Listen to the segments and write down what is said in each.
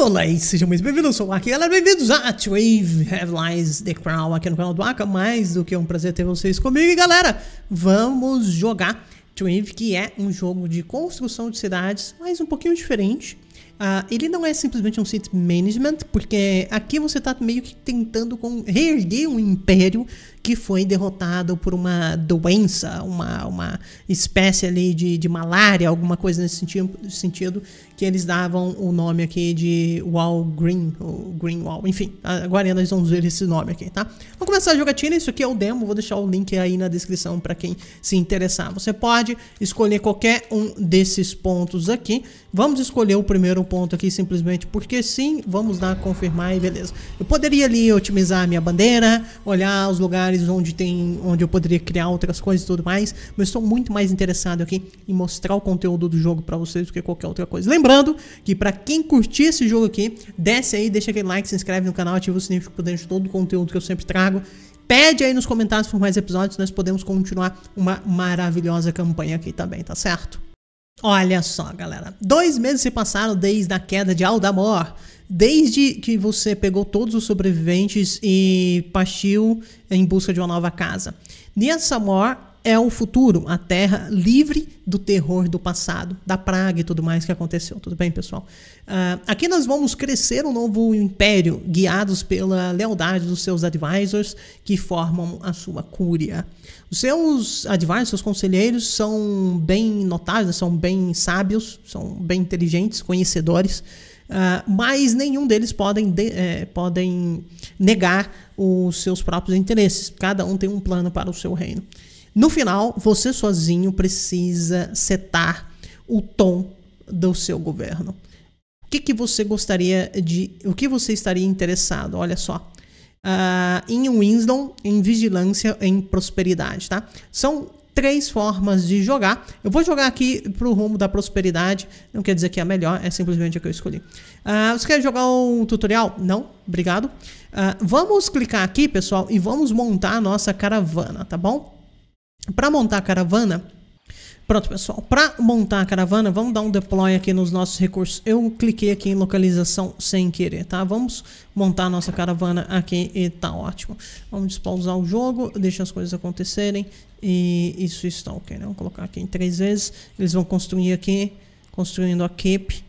Olá e é sejam muito bem-vindos, sou o Aki, galera, bem-vindos a Wave Headlines The Crown aqui no canal do Aka, mais do que um prazer ter vocês comigo e galera, vamos jogar Wave, que é um jogo de construção de cidades, mas um pouquinho diferente, uh, ele não é simplesmente um city management, porque aqui você está meio que tentando com, reerguer um império que foi derrotado por uma doença, uma, uma espécie ali de, de malária, alguma coisa nesse sentido, sentido, que eles davam o nome aqui de Wall Green, ou Green Wall, enfim, agora nós vamos ver esse nome aqui, tá? Vamos começar a jogatina, isso aqui é o demo, vou deixar o link aí na descrição para quem se interessar. Você pode escolher qualquer um desses pontos aqui, vamos escolher o primeiro ponto aqui simplesmente porque sim, vamos dar confirmar e beleza. Eu poderia ali otimizar minha bandeira, olhar os lugares lugares onde tem, onde eu poderia criar outras coisas e tudo mais, mas estou muito mais interessado aqui em mostrar o conteúdo do jogo para vocês do que qualquer outra coisa. Lembrando que para quem curtir esse jogo aqui, desce aí, deixa aquele like, se inscreve no canal, ativa o sininho para dentro de todo o conteúdo que eu sempre trago pede aí nos comentários por mais episódios, nós podemos continuar uma maravilhosa campanha aqui também, tá certo? Olha só, galera. Dois meses se passaram desde a queda de Aldamor. Desde que você pegou todos os sobreviventes e partiu em busca de uma nova casa. Nia Samor é o futuro, a Terra livre do terror do passado, da praga e tudo mais que aconteceu. Tudo bem, pessoal? Uh, aqui nós vamos crescer um novo império, guiados pela lealdade dos seus advisors que formam a sua cúria. Os seus advisors, seus conselheiros, são bem notáveis, são bem sábios, são bem inteligentes, conhecedores. Uh, mas nenhum deles podem, de, eh, podem negar os seus próprios interesses. Cada um tem um plano para o seu reino. No final, você sozinho precisa setar o tom do seu governo. O que, que você gostaria de. O que você estaria interessado? Olha só. Uh, em Winslow, em vigilância, em prosperidade, tá? São três formas de jogar. Eu vou jogar aqui pro rumo da prosperidade. Não quer dizer que é a melhor, é simplesmente a que eu escolhi. Uh, você quer jogar um tutorial? Não? Obrigado. Uh, vamos clicar aqui, pessoal, e vamos montar a nossa caravana, tá bom? Para montar a caravana, Pronto, pessoal. Para montar a caravana, vamos dar um deploy aqui nos nossos recursos. Eu cliquei aqui em localização sem querer, tá? Vamos montar a nossa caravana aqui e tá ótimo. Vamos pausar o jogo, deixa as coisas acontecerem e isso está ok, né? Vamos colocar aqui em três vezes. Eles vão construir aqui, construindo a cape.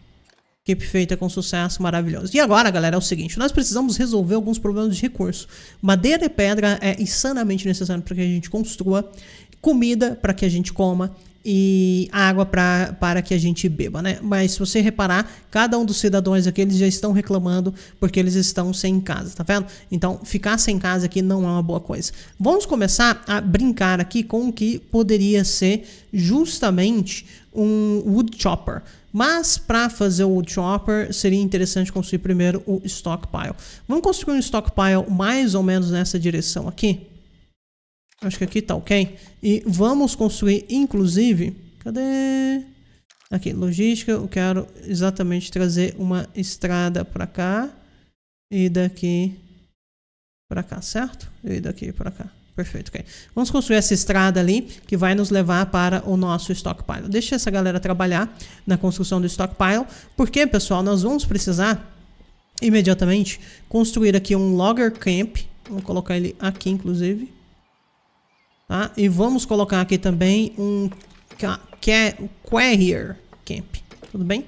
cape feita com sucesso, maravilhoso. E agora, galera, é o seguinte: nós precisamos resolver alguns problemas de recurso. Madeira e pedra é insanamente necessário para que a gente construa comida para que a gente coma e água pra, para que a gente beba, né? Mas se você reparar, cada um dos cidadãos aqui eles já estão reclamando porque eles estão sem casa, tá vendo? Então, ficar sem casa aqui não é uma boa coisa. Vamos começar a brincar aqui com o que poderia ser justamente um wood chopper. Mas para fazer o wood chopper, seria interessante construir primeiro o stockpile. Vamos construir um stockpile mais ou menos nessa direção aqui. Acho que aqui tá ok. E vamos construir, inclusive... Cadê? Aqui, logística. Eu quero exatamente trazer uma estrada para cá. E daqui para cá, certo? E daqui para cá. Perfeito, ok. Vamos construir essa estrada ali que vai nos levar para o nosso stockpile. Deixa essa galera trabalhar na construção do stockpile, porque, pessoal, nós vamos precisar imediatamente construir aqui um logger camp. Vou colocar ele aqui, inclusive. Tá? E vamos colocar aqui também um Quarrier é, é Camp. Tudo bem?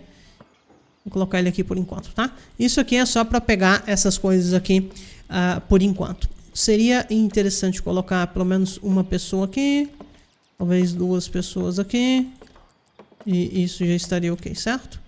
Vou colocar ele aqui por enquanto, tá? Isso aqui é só para pegar essas coisas aqui uh, por enquanto. Seria interessante colocar pelo menos uma pessoa aqui. Talvez duas pessoas aqui. E isso já estaria ok, certo?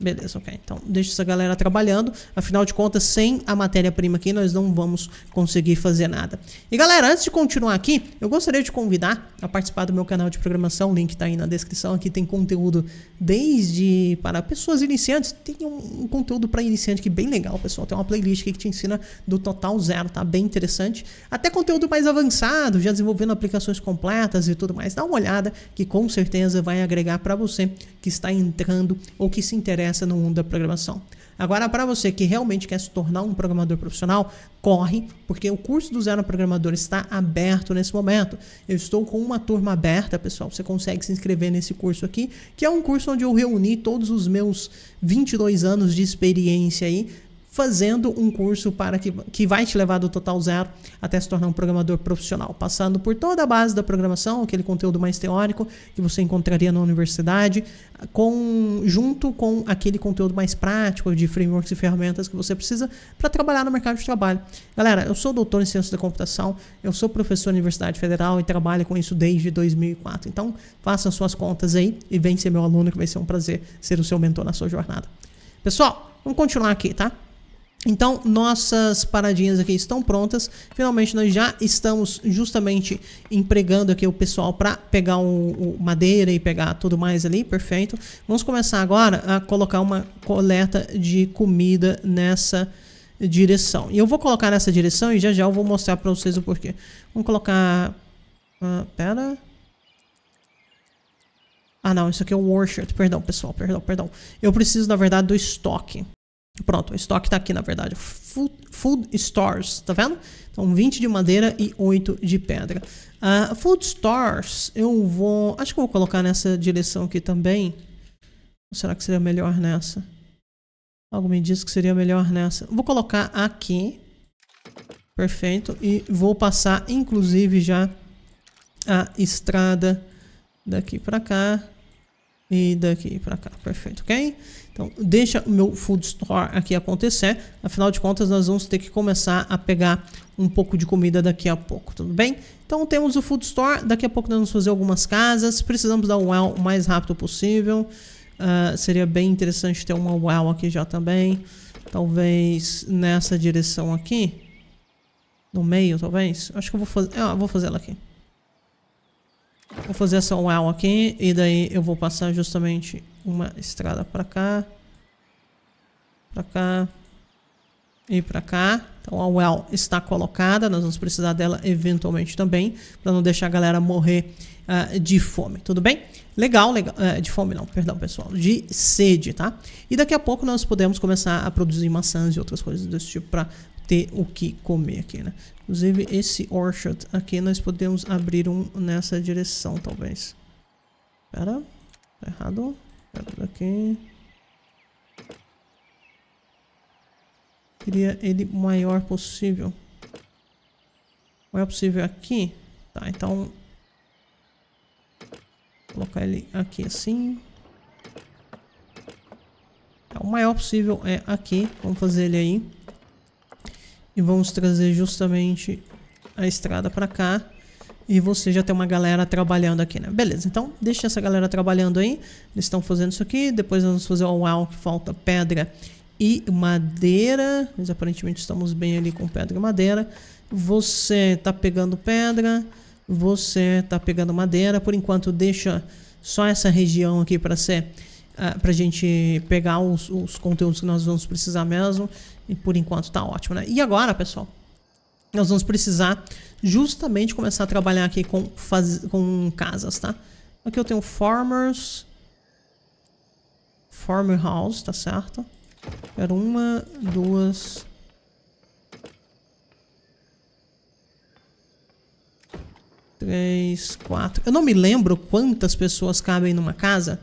Beleza, ok. Então deixa essa galera trabalhando. Afinal de contas, sem a matéria-prima aqui, nós não vamos conseguir fazer nada. E galera, antes de continuar aqui, eu gostaria de convidar a participar do meu canal de programação. O link tá aí na descrição. Aqui tem conteúdo desde para pessoas iniciantes. Tem um, um conteúdo para iniciante que é bem legal, pessoal. Tem uma playlist aqui que te ensina do total zero, tá? Bem interessante. Até conteúdo mais avançado, já desenvolvendo aplicações completas e tudo mais. Dá uma olhada que com certeza vai agregar para você que está entrando ou que se interessa começa no mundo da programação. Agora, para você que realmente quer se tornar um programador profissional, corre, porque o curso do Zero Programador está aberto nesse momento. Eu estou com uma turma aberta, pessoal. Você consegue se inscrever nesse curso aqui, que é um curso onde eu reuni todos os meus 22 anos de experiência aí fazendo um curso para que, que vai te levar do total zero até se tornar um programador profissional, passando por toda a base da programação, aquele conteúdo mais teórico que você encontraria na universidade, com, junto com aquele conteúdo mais prático de frameworks e ferramentas que você precisa para trabalhar no mercado de trabalho. Galera, eu sou doutor em ciência da computação, eu sou professor na Universidade Federal e trabalho com isso desde 2004. Então, faça suas contas aí e vem ser meu aluno que vai ser um prazer ser o seu mentor na sua jornada. Pessoal, vamos continuar aqui, tá? Então, nossas paradinhas aqui estão prontas. Finalmente, nós já estamos justamente empregando aqui o pessoal para pegar o, o, madeira e pegar tudo mais ali. Perfeito. Vamos começar agora a colocar uma coleta de comida nessa direção. E eu vou colocar nessa direção e já já eu vou mostrar para vocês o porquê. Vamos colocar... Ah, pera... Ah, não, isso aqui é o worship. Perdão, pessoal, perdão, perdão. Eu preciso, na verdade, do estoque. Pronto, o estoque está aqui, na verdade. Food, food stores, tá vendo? Então, 20 de madeira e 8 de pedra. Uh, food stores, eu vou... Acho que eu vou colocar nessa direção aqui também. Ou será que seria melhor nessa? Algo me diz que seria melhor nessa. Vou colocar aqui. Perfeito. E vou passar, inclusive, já a estrada daqui para cá. E daqui para cá, perfeito, ok? Então deixa o meu food store aqui acontecer. Afinal de contas, nós vamos ter que começar a pegar um pouco de comida daqui a pouco, tudo bem? Então temos o food store, daqui a pouco nós vamos fazer algumas casas. Precisamos da well o mais rápido possível. Uh, seria bem interessante ter uma well aqui já também. Talvez nessa direção aqui. No meio, talvez. Acho que eu vou fazer... Ah, vou fazer ela aqui. Vou fazer essa well aqui e daí eu vou passar justamente uma estrada para cá. Para cá. E para cá. Então a well está colocada, nós vamos precisar dela eventualmente também, para não deixar a galera morrer uh, de fome, tudo bem? Legal, legal uh, de fome não, perdão pessoal, de sede, tá? E daqui a pouco nós podemos começar a produzir maçãs e outras coisas desse tipo para ter o que comer aqui, né? Inclusive esse Orchard aqui nós podemos abrir um nessa direção talvez. Pera, tá errado. Pera daqui. Queria ele maior possível. Maior possível aqui. Tá, então... Vou colocar ele aqui assim. Tá, o maior possível é aqui. Vamos fazer ele aí. E vamos trazer justamente a estrada para cá. E você já tem uma galera trabalhando aqui, né? Beleza, então deixa essa galera trabalhando aí. Eles estão fazendo isso aqui. Depois vamos fazer o uau, que falta pedra e madeira. Mas aparentemente estamos bem ali com pedra e madeira. Você está pegando pedra. Você está pegando madeira. Por enquanto deixa só essa região aqui para ser ah, para a gente pegar os, os, conteúdos que nós vamos precisar mesmo. E por enquanto está ótimo, né? E agora, pessoal, nós vamos precisar justamente começar a trabalhar aqui com, faz... com casas, tá? Aqui eu tenho farmers, farmer house, tá certo? Era uma, duas, três, quatro. Eu não me lembro quantas pessoas cabem numa casa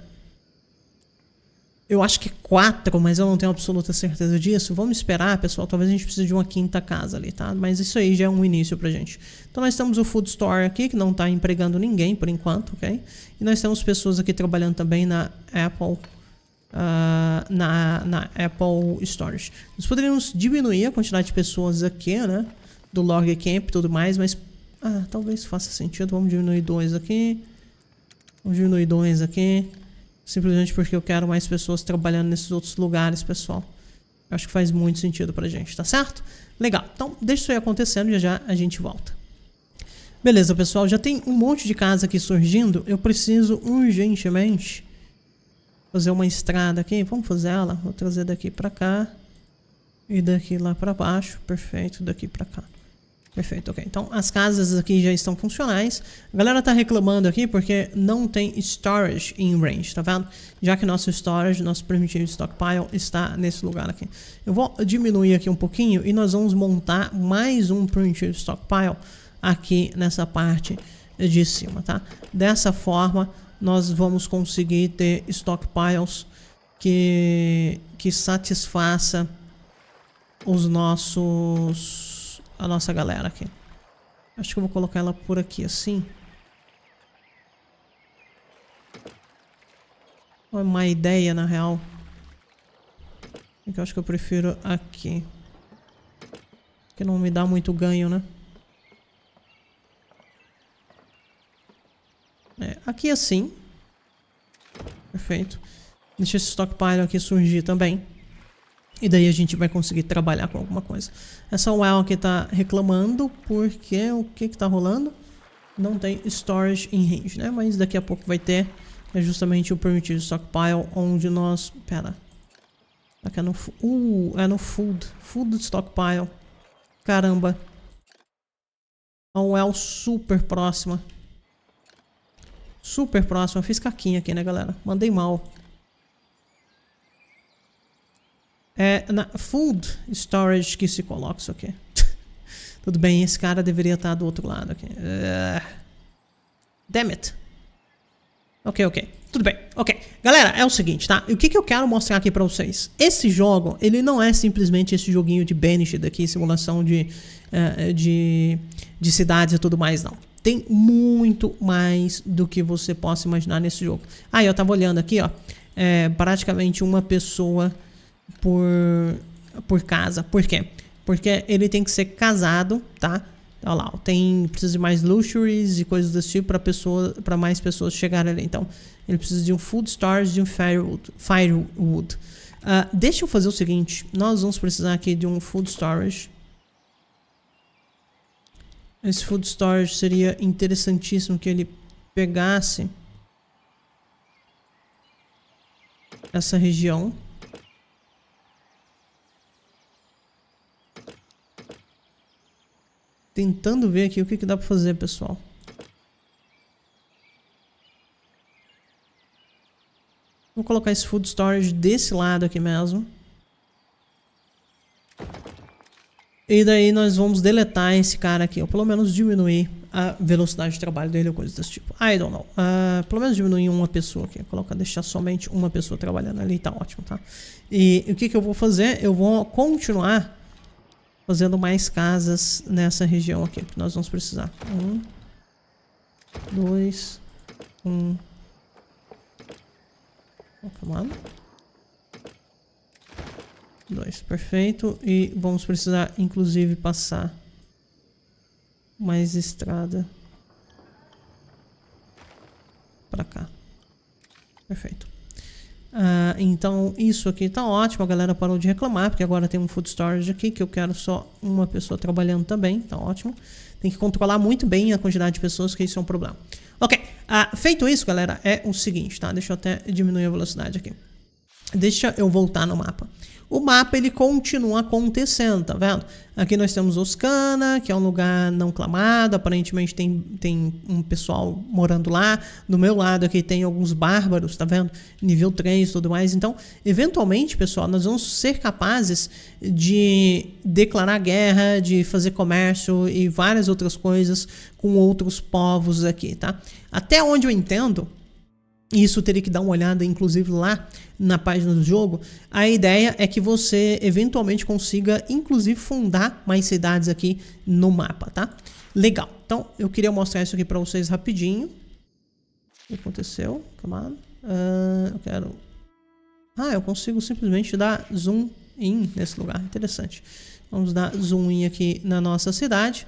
eu acho que quatro, mas eu não tenho absoluta certeza disso. Vamos esperar, pessoal. Talvez a gente precise de uma quinta casa ali, tá? Mas isso aí já é um início pra gente. Então nós temos o Food Store aqui, que não tá empregando ninguém por enquanto, ok? E nós temos pessoas aqui trabalhando também na Apple. Uh, na, na Apple Storage. Nós poderíamos diminuir a quantidade de pessoas aqui, né? Do log camp e tudo mais, mas ah, talvez faça sentido. Vamos diminuir dois aqui. Vamos diminuir dois aqui simplesmente porque eu quero mais pessoas trabalhando nesses outros lugares, pessoal. Eu acho que faz muito sentido pra gente, tá certo? Legal. Então, deixa isso aí acontecendo e já, já a gente volta. Beleza, pessoal. Já tem um monte de casa aqui surgindo. Eu preciso urgentemente fazer uma estrada aqui. Vamos fazer ela. Vou trazer daqui pra cá. E daqui lá pra baixo. Perfeito. Daqui pra cá. Perfeito, ok. Então as casas aqui já estão funcionais. A galera tá reclamando aqui porque não tem storage em range, tá vendo? Já que nosso storage, nosso primitivo stockpile está nesse lugar aqui. Eu vou diminuir aqui um pouquinho e nós vamos montar mais um primitivo stockpile aqui nessa parte de cima, tá? Dessa forma nós vamos conseguir ter stockpiles que, que satisfaça os nossos a nossa galera aqui. Acho que eu vou colocar ela por aqui assim. é uma ideia, na real. É eu acho que eu prefiro aqui. Que não me dá muito ganho, né? É, aqui assim. Perfeito. Deixa esse stockpile aqui surgir também. E daí a gente vai conseguir trabalhar com alguma coisa. Essa Well aqui tá reclamando porque o que que tá rolando? Não tem storage em range, né? Mas daqui a pouco vai ter. É justamente o permitido stockpile onde nós... Pera. Aqui é no... Uh, é no food. Food stockpile. Caramba. A é Well super próxima. Super próxima. fiz caquinha aqui, né, galera? Mandei mal. É, na food storage que se coloca isso aqui. Tudo bem, esse cara deveria estar do outro lado aqui. Uh, damn it. Ok, ok. Tudo bem, ok. Galera, é o seguinte, tá? O que, que eu quero mostrar aqui pra vocês? Esse jogo, ele não é simplesmente esse joguinho de Banished aqui, simulação de, uh, de, de cidades e tudo mais, não. Tem muito mais do que você possa imaginar nesse jogo. Aí, eu tava olhando aqui, ó. É, praticamente uma pessoa por, por casa. Por quê? Porque ele tem que ser casado, tá? Olha lá, tem, precisa de mais luxuries e coisas desse tipo para pessoa, para mais pessoas chegarem ali. Então, ele precisa de um food storage e um firewood. firewood. Uh, deixa eu fazer o seguinte, nós vamos precisar aqui de um food storage. Esse food storage seria interessantíssimo que ele pegasse essa região. tentando ver aqui o que, que dá para fazer, pessoal. Vou colocar esse food storage desse lado aqui mesmo. E daí nós vamos deletar esse cara aqui, ou pelo menos diminuir a velocidade de trabalho dele ou coisa desse tipo. Ah, I don't know. Uh, pelo menos diminuir uma pessoa aqui. Colocar, deixar somente uma pessoa trabalhando ali, tá ótimo, tá? E o que, que eu vou fazer? Eu vou continuar fazendo mais casas nessa região aqui. porque nós vamos precisar. Um, dois, um. Calma. Dois, perfeito. E vamos precisar, inclusive, passar mais estrada para cá. Perfeito. Uh, então isso aqui está ótimo, a galera parou de reclamar, porque agora tem um food storage aqui que eu quero só uma pessoa trabalhando também, está ótimo. Tem que controlar muito bem a quantidade de pessoas, que isso é um problema. Ok, uh, feito isso, galera, é o seguinte, tá? Deixa eu até diminuir a velocidade aqui. Deixa eu voltar no mapa o mapa ele continua acontecendo, tá vendo? Aqui nós temos Oscana, que é um lugar não clamado, aparentemente tem, tem um pessoal morando lá. Do meu lado aqui tem alguns bárbaros, tá vendo? Nível 3 e tudo mais. Então, eventualmente, pessoal, nós vamos ser capazes de declarar guerra, de fazer comércio e várias outras coisas com outros povos aqui, tá? Até onde eu entendo, isso teria que dar uma olhada, inclusive, lá na página do jogo. A ideia é que você eventualmente consiga, inclusive, fundar mais cidades aqui no mapa, tá? Legal. Então, eu queria mostrar isso aqui para vocês rapidinho. O que aconteceu? Calma. Uh, eu quero... Ah, eu consigo simplesmente dar zoom in nesse lugar. Interessante. Vamos dar zoom in aqui na nossa cidade.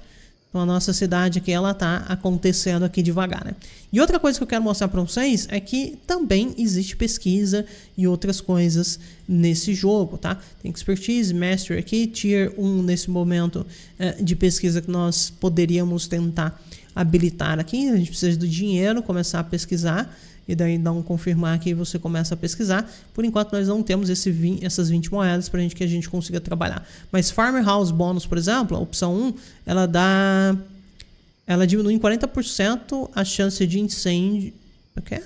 Então a nossa cidade aqui ela tá acontecendo aqui devagar, né? E outra coisa que eu quero mostrar para vocês é que também existe pesquisa e outras coisas nesse jogo, tá? Tem expertise, master aqui, tier 1 nesse momento é, de pesquisa que nós poderíamos tentar habilitar aqui. A gente precisa do dinheiro, começar a pesquisar e daí dá um confirmar que você começa a pesquisar. Por enquanto nós não temos esse 20, essas 20 moedas para gente que a gente consiga trabalhar. Mas Farmhouse Bônus, por exemplo, a opção 1, ela dá ela diminui em 40% a chance de incêndio. O quê?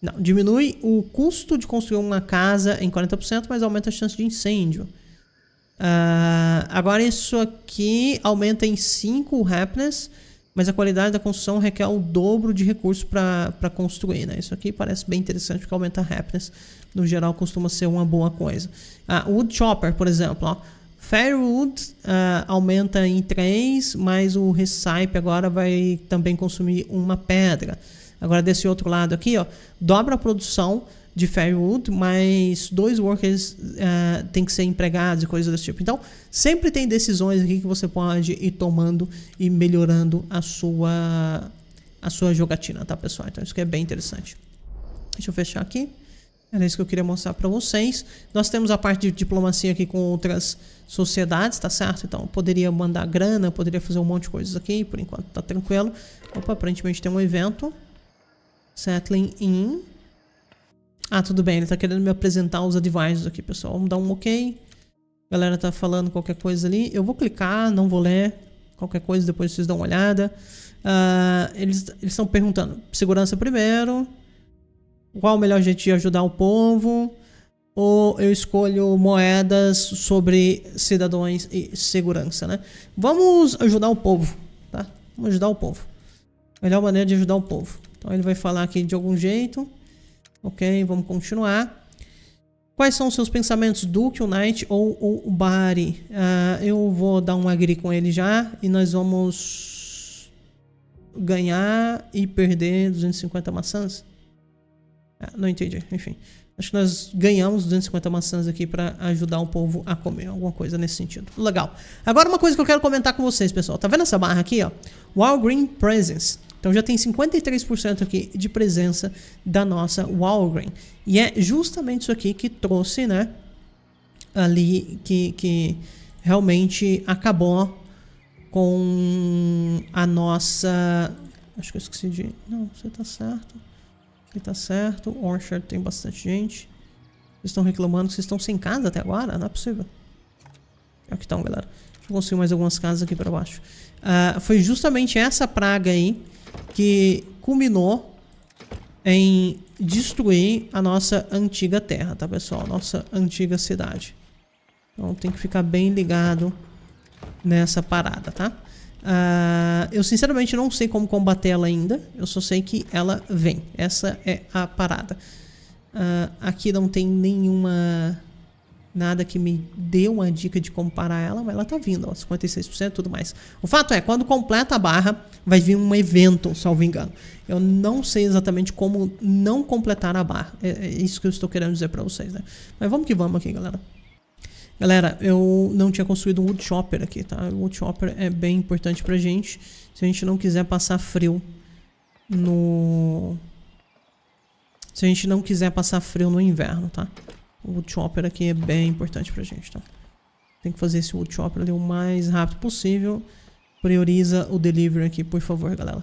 Não, diminui o custo de construir uma casa em 40%, mas aumenta a chance de incêndio. Uh, agora isso aqui aumenta em 5 o happiness mas a qualidade da construção requer o dobro de recursos para construir. Né? Isso aqui parece bem interessante porque aumentar happiness no geral costuma ser uma boa coisa. Ah, wood Chopper, por exemplo, ó. Fairwood ah, aumenta em 3, mas o Recipe agora vai também consumir uma pedra. Agora desse outro lado aqui, ó, dobra a produção de Fairwood, mas dois workers uh, eh, têm que ser empregados e coisas desse tipo. Então, sempre tem decisões aqui que você pode ir tomando e melhorando a sua, a sua jogatina, tá, pessoal? Então, isso que é bem interessante. Deixa eu fechar aqui. Era isso que eu queria mostrar para vocês. Nós temos a parte de diplomacia aqui com outras sociedades, tá certo? Então, poderia mandar grana, poderia fazer um monte de coisas aqui. Por enquanto, tá tranquilo. Opa, aparentemente tem um evento. Settling in. Ah, tudo bem, ele tá querendo me apresentar os advisors aqui, pessoal. Vamos dar um ok. A galera tá falando qualquer coisa ali. Eu vou clicar, não vou ler. Qualquer coisa, depois vocês dão uma olhada. Uh, eles estão perguntando segurança primeiro. Qual o melhor jeito de ajudar o povo? Ou eu escolho moedas sobre cidadãos e segurança, né? Vamos ajudar o povo, tá? Vamos ajudar o povo. Melhor maneira de ajudar o povo. Então ele vai falar aqui de algum jeito. Ok, vamos continuar. Quais são os seus pensamentos do o Knight ou o Bari? Uh, ah, eu vou dar um agri com ele já e nós vamos ganhar e perder 250 maçãs. Ah, não entendi, enfim. Acho que nós ganhamos 250 maçãs aqui para ajudar o povo a comer alguma coisa nesse sentido. Legal. Agora uma coisa que eu quero comentar com vocês, pessoal. Tá vendo essa barra aqui, ó? Wild Green Presence. Então já tem 53% aqui de presença da nossa Walgreen. E é justamente isso aqui que trouxe, né? Ali que, que realmente acabou com a nossa... Acho que eu esqueci de... Não, você tá certo. Você tá certo. Orchard tem bastante gente. Vocês estão reclamando que vocês estão sem casa até agora? Não é possível. Aqui é estão, tá, galera conseguiu mais algumas casas aqui para baixo. Uh, foi justamente essa praga aí que culminou em destruir a nossa antiga terra, tá pessoal? Nossa antiga cidade. Então tem que ficar bem ligado nessa parada, tá? Uh, eu sinceramente não sei como combater ela ainda. Eu só sei que ela vem. Essa é a parada. Uh, aqui não tem nenhuma nada que me dê uma dica de como parar ela, mas ela tá vindo, ó, 56% e tudo mais. O fato é, quando completa a barra, vai vir um evento, salvo engano. Eu não sei exatamente como não completar a barra. É, é isso que eu estou querendo dizer para vocês, né? Mas vamos que vamos aqui, galera. Galera, eu não tinha construído um wood chopper aqui, tá? O wood chopper é bem importante pra gente se a gente não quiser passar frio no... Se a gente não quiser passar frio no inverno, tá? O wood chopper aqui é bem importante pra gente, tá? Tem que fazer esse wood chopper ali o mais rápido possível. Prioriza o delivery aqui, por favor, galera.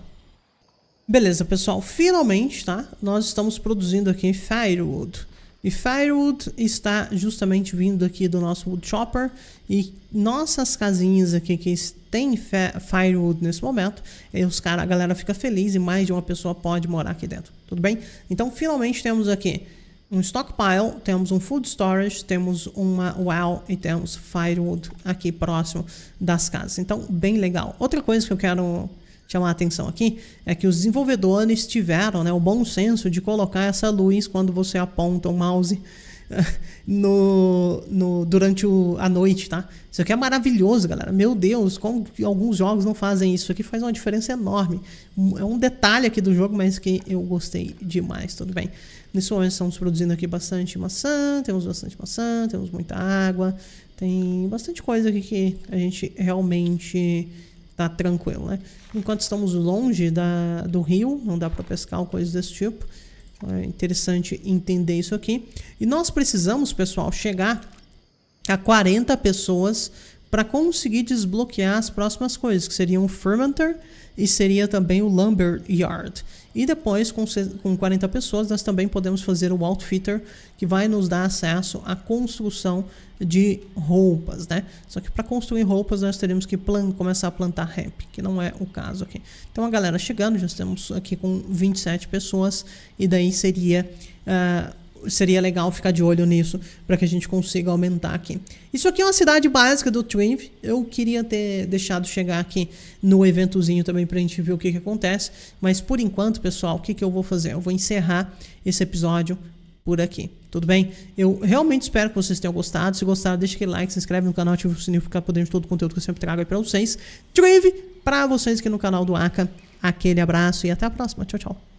Beleza, pessoal. Finalmente, tá? Nós estamos produzindo aqui firewood. E firewood está justamente vindo aqui do nosso wood chopper. E nossas casinhas aqui que tem firewood nesse momento, e é, os cara, a galera fica feliz e mais de uma pessoa pode morar aqui dentro. Tudo bem? Então, finalmente temos aqui um stockpile, temos um food storage, temos uma well e temos firewood aqui próximo das casas. Então, bem legal. Outra coisa que eu quero chamar a atenção aqui é que os desenvolvedores tiveram né, o bom senso de colocar essa luz quando você aponta o mouse no, no, durante o, a noite, tá? Isso aqui é maravilhoso, galera. Meu Deus, como que alguns jogos não fazem isso? Isso aqui faz uma diferença enorme. É um detalhe aqui do jogo, mas que eu gostei demais, tudo bem? Nesse momento estamos produzindo aqui bastante maçã, temos bastante maçã, temos muita água, tem bastante coisa aqui que a gente realmente tá tranquilo, né? Enquanto estamos longe da, do rio, não dá para pescar ou coisa desse tipo, é interessante entender isso aqui. E nós precisamos, pessoal, chegar a 40 pessoas para conseguir desbloquear as próximas coisas, que seriam o Fermenter e seria também o Lumber Yard. E depois, com, com 40 pessoas, nós também podemos fazer o Outfitter, que vai nos dar acesso à construção de roupas, né? Só que para construir roupas nós teremos que começar a plantar rap, que não é o caso aqui. Então a galera chegando, já estamos aqui com 27 pessoas e daí seria uh, seria legal ficar de olho nisso para que a gente consiga aumentar aqui. Isso aqui é uma cidade básica do Twin. Eu queria ter deixado chegar aqui no eventozinho também para a gente ver o que, que acontece, mas por enquanto, pessoal, o que, que eu vou fazer? Eu vou encerrar esse episódio por aqui. Tudo bem? Eu realmente espero que vocês tenham gostado. Se gostaram, deixa aquele like, se inscreve no canal, ativa o sininho para ficar por dentro de todo o conteúdo que eu sempre trago aí para vocês. Drive para vocês aqui no canal do ACA. Aquele abraço e até a próxima. Tchau, tchau.